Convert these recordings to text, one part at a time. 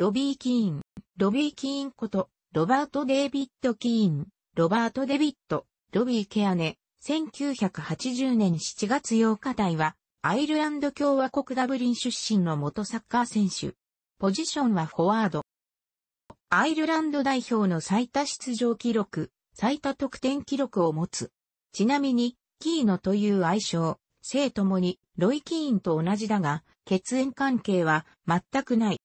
ロビー・キーン、ロビー・キーンこと、ロバート・デイビッド・キーン、ロバート・デビッド、ロビー・ケアネ、1980年7月8日台は、アイルランド共和国ダブリン出身の元サッカー選手。ポジションはフォワード。アイルランド代表の最多出場記録、最多得点記録を持つ。ちなみに、キーノという愛称、性ともに、ロイ・キーンと同じだが、血縁関係は全くない。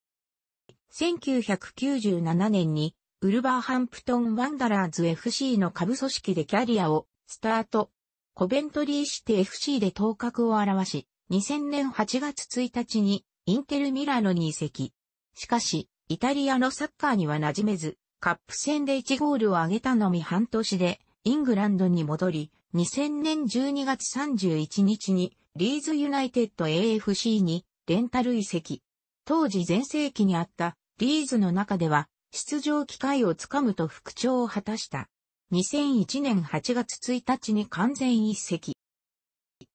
1997年に、ウルバーハンプトン・ワンダラーズ FC の下部組織でキャリアをスタート。コベントリーシティ FC で頭角を現し、2000年8月1日にインテル・ミラノに移籍。しかし、イタリアのサッカーには馴染めず、カップ戦で1ゴールを挙げたのみ半年で、イングランドに戻り、2000年12月31日に、リーズユナイテッド AFC にレンタル移籍。当時全盛期にあったリーズの中では出場機会をつかむと復調を果たした。2001年8月1日に完全一席。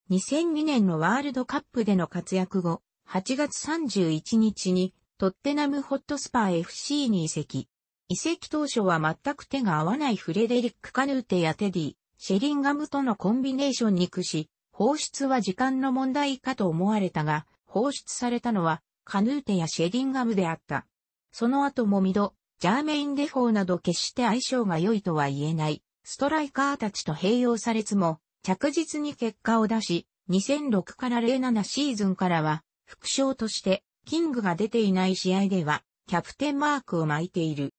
2002年のワールドカップでの活躍後、8月31日にトッテナムホットスパー FC に移籍。移籍当初は全く手が合わないフレデリック・カヌーテやテディ、シェリンガムとのコンビネーションに屈し、放出は時間の問題かと思われたが、放出されたのはカヌーテやシェディンガムであった。その後もミド、ジャーメイン・デフォーなど決して相性が良いとは言えない、ストライカーたちと併用されつも、着実に結果を出し、2006から07シーズンからは、副賞として、キングが出ていない試合では、キャプテンマークを巻いている。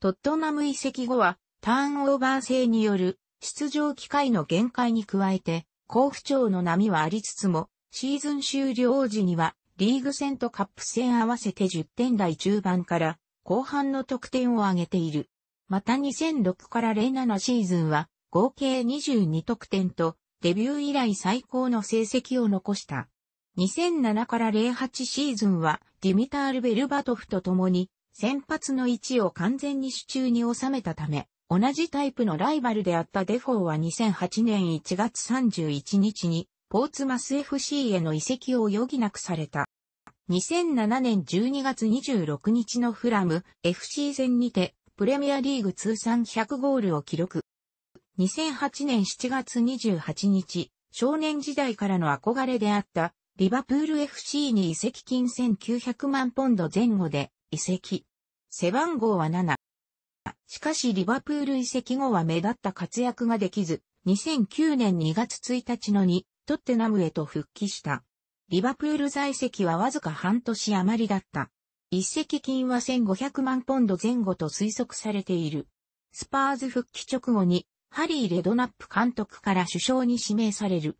トットナム移籍後は、ターンオーバー制による、出場機会の限界に加えて、好不調の波はありつつも、シーズン終了時には、リーグ戦とカップ戦合わせて10点台中盤から後半の得点を上げている。また2006から07シーズンは合計22得点とデビュー以来最高の成績を残した。2007から08シーズンはディミタール・ベルバトフと共に先発の位置を完全に手中に収めたため、同じタイプのライバルであったデフォーは2008年1月31日にポーツマス FC への移籍を余儀なくされた。2007年12月26日のフラム FC 戦にてプレミアリーグ通算100ゴールを記録。2008年7月28日、少年時代からの憧れであったリバプール FC に移籍金1900万ポンド前後で移籍。背番号は7。しかしリバプール移籍後は目立った活躍ができず、2009年2月1日の2トッテナムへと復帰した。リバプール在籍はわずか半年余りだった。一席金は1500万ポンド前後と推測されている。スパーズ復帰直後に、ハリー・レドナップ監督から首相に指名される。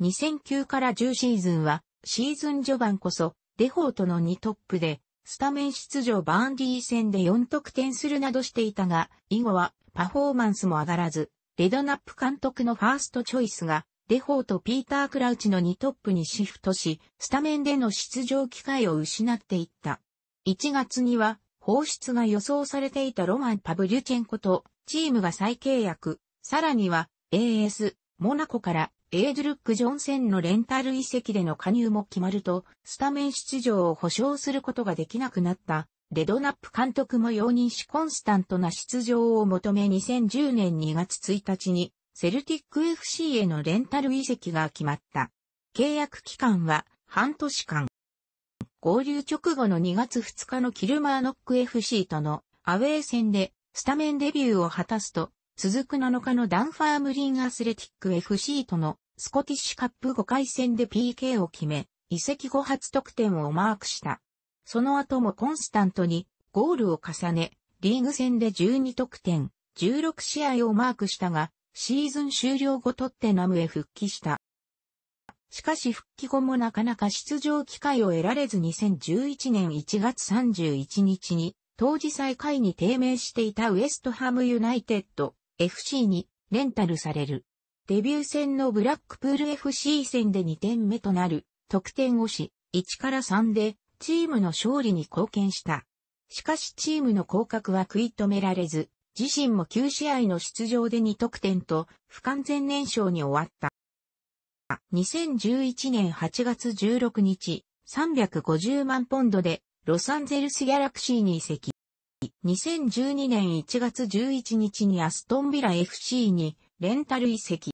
2009から10シーズンは、シーズン序盤こそ、デフォートの2トップで、スタメン出場バーンディー戦で4得点するなどしていたが、以後はパフォーマンスも上がらず、レドナップ監督のファーストチョイスがデフォーとピーター・クラウチの2トップにシフトし、スタメンでの出場機会を失っていった。1月には、放出が予想されていたロマン・パブリュチェンコと、チームが再契約、さらには、AS、モナコから、エイドルック・ジョンセンのレンタル遺跡での加入も決まると、スタメン出場を保証することができなくなった。レドナップ監督も容認しコンスタントな出場を求め2010年2月1日にセルティック FC へのレンタル移籍が決まった。契約期間は半年間。合流直後の2月2日のキルマーノック FC とのアウェー戦でスタメンデビューを果たすと、続く7日のダンファームリンアスレティック FC とのスコティッシュカップ5回戦で PK を決め、移籍後初得点をマークした。その後もコンスタントにゴールを重ね、リーグ戦で12得点、16試合をマークしたが、シーズン終了後トッテナムへ復帰した。しかし復帰後もなかなか出場機会を得られず2011年1月31日に当時最下位に低迷していたウエストハムユナイテッド FC にレンタルされる。デビュー戦のブラックプール FC 戦で2点目となる得点をし1から3でチームの勝利に貢献した。しかしチームの降格は食い止められず自身も9試合の出場で2得点と不完全燃焼に終わった。2011年8月16日、350万ポンドでロサンゼルスギャラクシーに移籍。2012年1月11日にアストンビラ FC にレンタル移籍。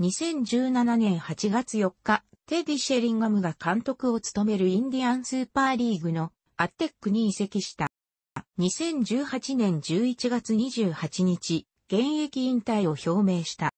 2017年8月4日、テディ・シェリンガムが監督を務めるインディアンスーパーリーグのアッテックに移籍した。2018年11月28日、現役引退を表明した。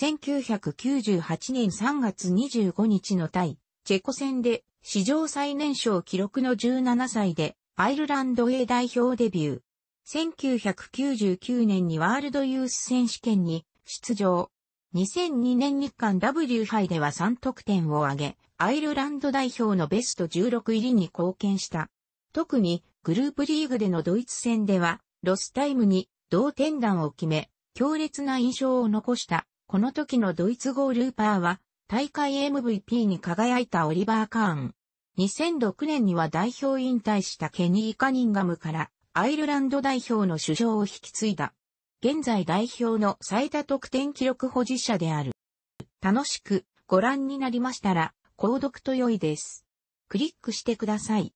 1998年3月25日の対、チェコ戦で史上最年少記録の17歳でアイルランド A 代表デビュー。1999年にワールドユース選手権に出場。2002年日韓 W 杯では3得点を挙げ、アイルランド代表のベスト16入りに貢献した。特にグループリーグでのドイツ戦では、ロスタイムに同点弾を決め、強烈な印象を残した、この時のドイツゴールーパーは、大会 MVP に輝いたオリバー・カーン。2006年には代表引退したケニー・カニンガムから、アイルランド代表の首相を引き継いだ。現在代表の最多得点記録保持者である。楽しくご覧になりましたら、購読と良いです。クリックしてください。